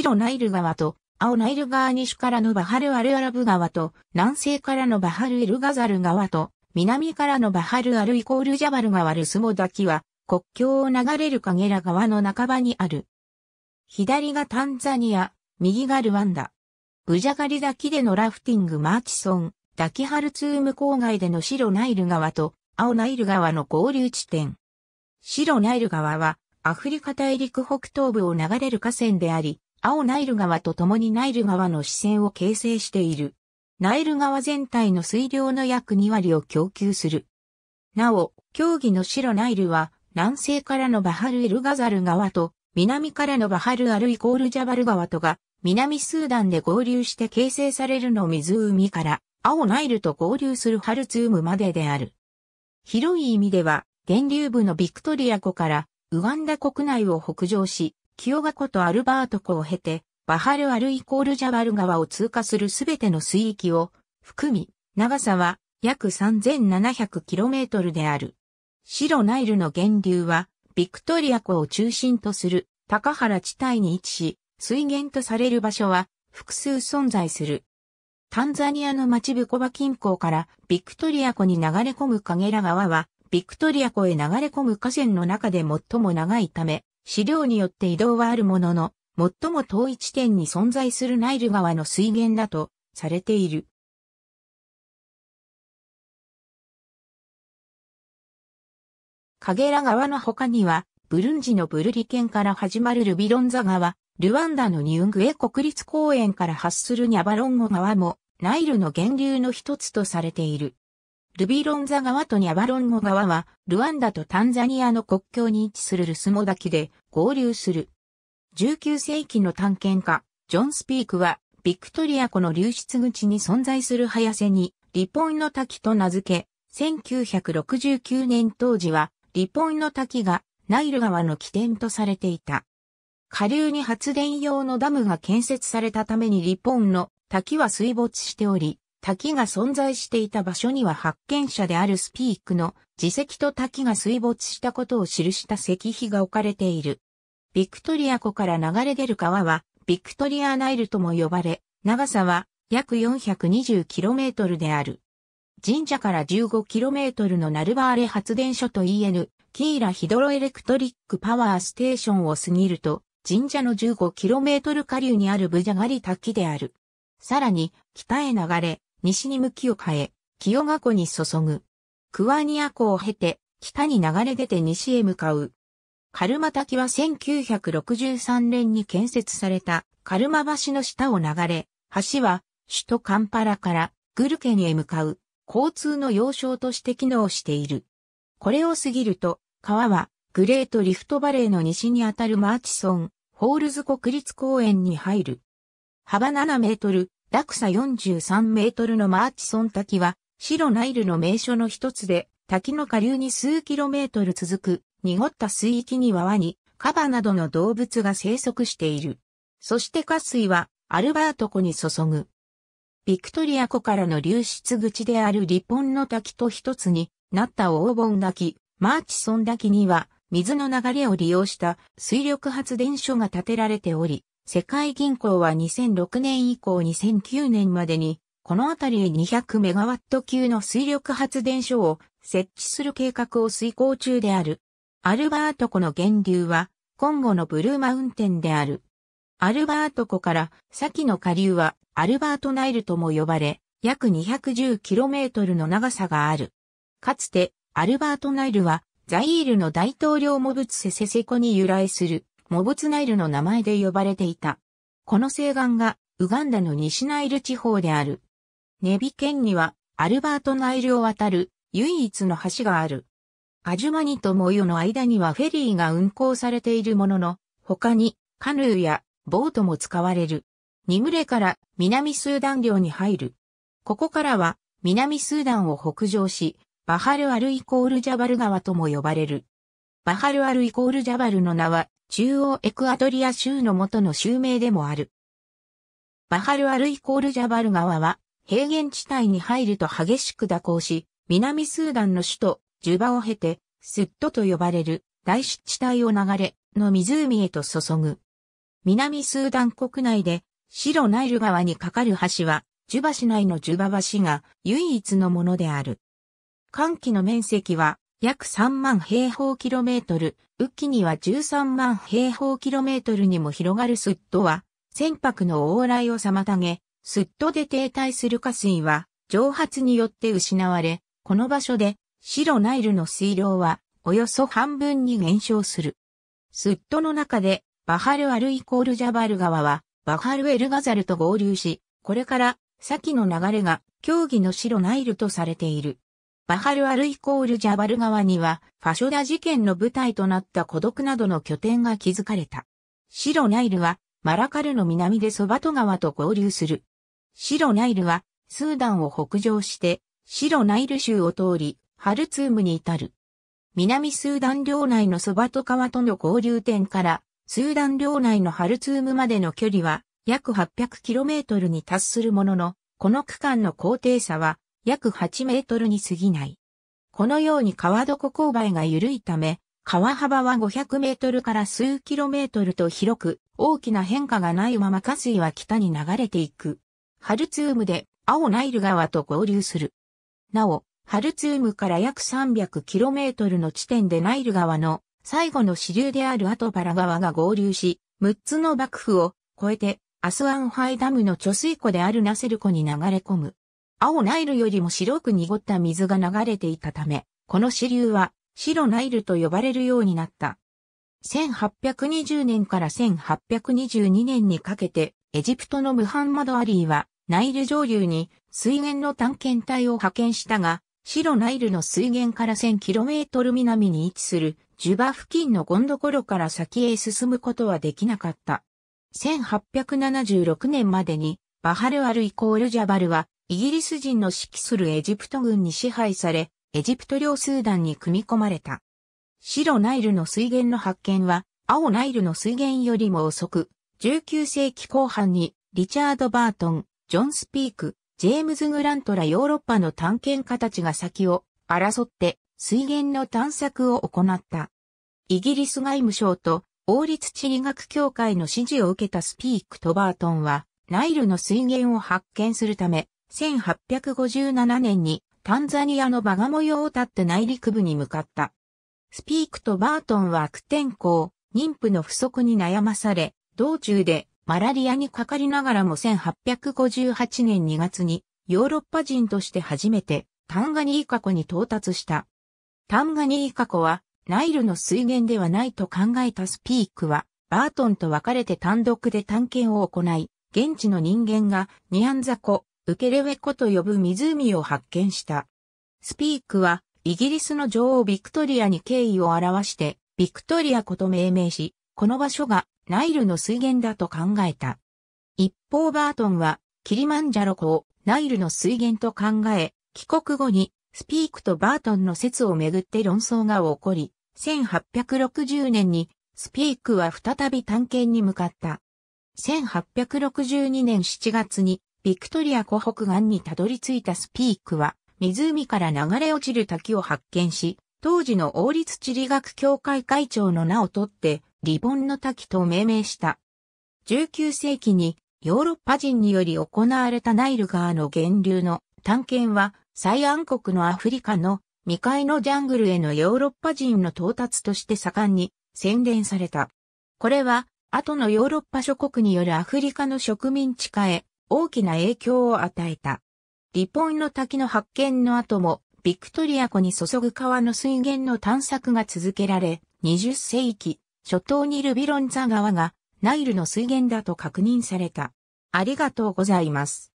白ナイル川と青ナイル川西からのバハルアルアラブ川と南西からのバハルエルガザル川と南からのバハルアルイコールジャバル川ルスモダキは国境を流れるカゲラ川の半ばにある。左がタンザニア、右がルワンダ。ブジャガリ滝でのラフティングマーチソン、ダキハルツーム郊外での白ナイル川と青ナイル川の合流地点。白ナイル川はアフリカ大陸北東部を流れる河川であり、青ナイル川と共にナイル川の支線を形成している。ナイル川全体の水量の約2割を供給する。なお、競技の白ナイルは、南西からのバハル・エルガザル川と、南からのバハル・アル・イコール・ジャバル川とが、南スーダンで合流して形成されるの湖から、青ナイルと合流するハルツームまでである。広い意味では、源流部のビクトリア湖から、ウガンダ国内を北上し、清ガ湖とアルバート湖を経て、バハルアルイコールジャバル川を通過するすべての水域を含み、長さは約 3700km である。白ナイルの源流は、ビクトリア湖を中心とする高原地帯に位置し、水源とされる場所は複数存在する。タンザニアの町ブコバ近郊からビクトリア湖に流れ込むカゲラ川は、ビクトリア湖へ流れ込む河川の中で最も長いため、資料によって移動はあるものの、最も遠い地点に存在するナイル川の水源だとされている。カゲラ川の他には、ブルンジのブルリ県から始まるルビロンザ川、ルワンダのニュングエ国立公園から発するニャバロンゴ川も、ナイルの源流の一つとされている。ルビロンザ川とニャバロンゴ川は、ルワンダとタンザニアの国境に位置するルスモ滝で合流する。19世紀の探検家、ジョン・スピークは、ビクトリア湖の流出口に存在する早瀬に、リポンの滝と名付け、1969年当時は、リポンの滝が、ナイル川の起点とされていた。下流に発電用のダムが建設されたためにリポンの滝は水没しており、滝が存在していた場所には発見者であるスピークの自石と滝が水没したことを記した石碑が置かれている。ビクトリア湖から流れ出る川はビクトリアナイルとも呼ばれ、長さは約 420km である。神社から 15km のナルバーレ発電所と EN、キーラヒドロエレクトリックパワーステーションを過ぎると、神社の 15km 下流にあるブジャガリ滝である。さらに、北へ流れ、西に向きを変え、清賀湖に注ぐ。クワニア湖を経て、北に流れ出て西へ向かう。カルマ滝は1963年に建設されたカルマ橋の下を流れ、橋は首都カンパラからグルケンへ向かう交通の要衝として機能している。これを過ぎると、川はグレートリフトバレーの西にあたるマーチソン、ホールズ国立公園に入る。幅7メートル、落差43メートルのマーチソン滝は、白ナイルの名所の一つで、滝の下流に数キロメートル続く、濁った水域にはワニ、カバなどの動物が生息している。そして下水は、アルバート湖に注ぐ。ビクトリア湖からの流出口であるリポンの滝と一つになった黄金滝、マーチソン滝には、水の流れを利用した水力発電所が建てられており、世界銀行は2006年以降2009年までに、このあたりに2 0 0ット級の水力発電所を設置する計画を遂行中である。アルバート湖の源流は、今後のブルーマウンテンである。アルバート湖から先の下流はアルバートナイルとも呼ばれ、約 210km の長さがある。かつて、アルバートナイルは、ザイールの大統領モブツセセセコに由来する。モボツナイルの名前で呼ばれていた。この西岸がウガンダの西ナイル地方である。ネビ県にはアルバートナイルを渡る唯一の橋がある。アジュマニとモユの間にはフェリーが運行されているものの、他にカヌーやボートも使われる。ニムレから南スーダン領に入る。ここからは南スーダンを北上し、バハルアルイコールジャバル川とも呼ばれる。バハルアルイコールジャバルの名は中央エクアドリア州の元の州名でもある。バハルアルイコールジャバル川は平原地帯に入ると激しく蛇行し、南スーダンの首都ジュバを経てスッドと呼ばれる大湿地帯を流れの湖へと注ぐ。南スーダン国内で白ナイル川に架かる橋はジュバ市内のジュバ橋が唯一のものである。寒気の面積は約3万平方キロメートル、雨季には13万平方キロメートルにも広がるスッドは、船舶の往来を妨げ、スッドで停滞する下水は、蒸発によって失われ、この場所で、白ナイルの水量は、およそ半分に減少する。スッドの中で、バハルアルイコールジャバル川は、バハルエルガザルと合流し、これから、先の流れが、競技の白ナイルとされている。バハルアルイコールジャバル川には、ファショダ事件の舞台となった孤独などの拠点が築かれた。白ナイルは、マラカルの南でソバト川と合流する。白ナイルは、スーダンを北上して、白ナイル州を通り、ハルツームに至る。南スーダン領内のソバト川との合流点から、スーダン領内のハルツームまでの距離は、約 800km に達するものの、この区間の高低差は、約8メートルに過ぎない。このように川床勾配が緩いため、川幅は500メートルから数キロメートルと広く、大きな変化がないまま下水は北に流れていく。ハルツームで青ナイル川と合流する。なお、ハルツームから約3 0 0トルの地点でナイル川の最後の支流であるアトバラ川が合流し、6つの幕府を越えてアスワンハイダムの貯水湖であるナセル湖に流れ込む。青ナイルよりも白く濁った水が流れていたため、この支流は白ナイルと呼ばれるようになった。1820年から1822年にかけて、エジプトのムハンマド・アリーは、ナイル上流に水源の探検隊を派遣したが、白ナイルの水源から 1000km 南に位置するジュバ付近のゴンドコロから先へ進むことはできなかった。1876年までにバハルアルイコールジャバルはイギリス人の指揮するエジプト軍に支配され、エジプト領スーダンに組み込まれた。白ナイルの水源の発見は、青ナイルの水源よりも遅く、19世紀後半にリチャード・バートン、ジョン・スピーク、ジェームズ・グラントらヨーロッパの探検家たちが先を争って水源の探索を行った。イギリス外務省と王立地理学協会の指示を受けたスピークとバートンは、ナイルの水源を発見するため、1857年にタンザニアのバガモヨを立って内陸部に向かった。スピークとバートンは悪天候、妊婦の不足に悩まされ、道中でマラリアにかかりながらも1858年2月にヨーロッパ人として初めてタンガニーカ湖に到達した。タンガニーカ湖はナイルの水源ではないと考えたスピークはバートンと別れて単独で探検を行い、現地の人間がニアンザ湖、ウケレウェコと呼ぶ湖を発見した。スピークは、イギリスの女王ビクトリアに敬意を表して、ビクトリアコと命名し、この場所がナイルの水源だと考えた。一方バートンは、キリマンジャロ湖をナイルの水源と考え、帰国後にスピークとバートンの説をめぐって論争が起こり、1860年にスピークは再び探検に向かった。1862年7月にビクトリア湖北岸にたどり着いたスピークは、湖から流れ落ちる滝を発見し、当時の王立地理学協会会長の名を取って、リボンの滝と命名した。19世紀にヨーロッパ人により行われたナイル川の源流の探検は、最安国のアフリカの未開のジャングルへのヨーロッパ人の到達として盛んに洗練された。これは、後のヨーロッパ諸国によるアフリカの植民地化へ大きな影響を与えた。リポンの滝の発見の後も、ビクトリア湖に注ぐ川の水源の探索が続けられ、20世紀、初頭にルビロンザ川がナイルの水源だと確認された。ありがとうございます。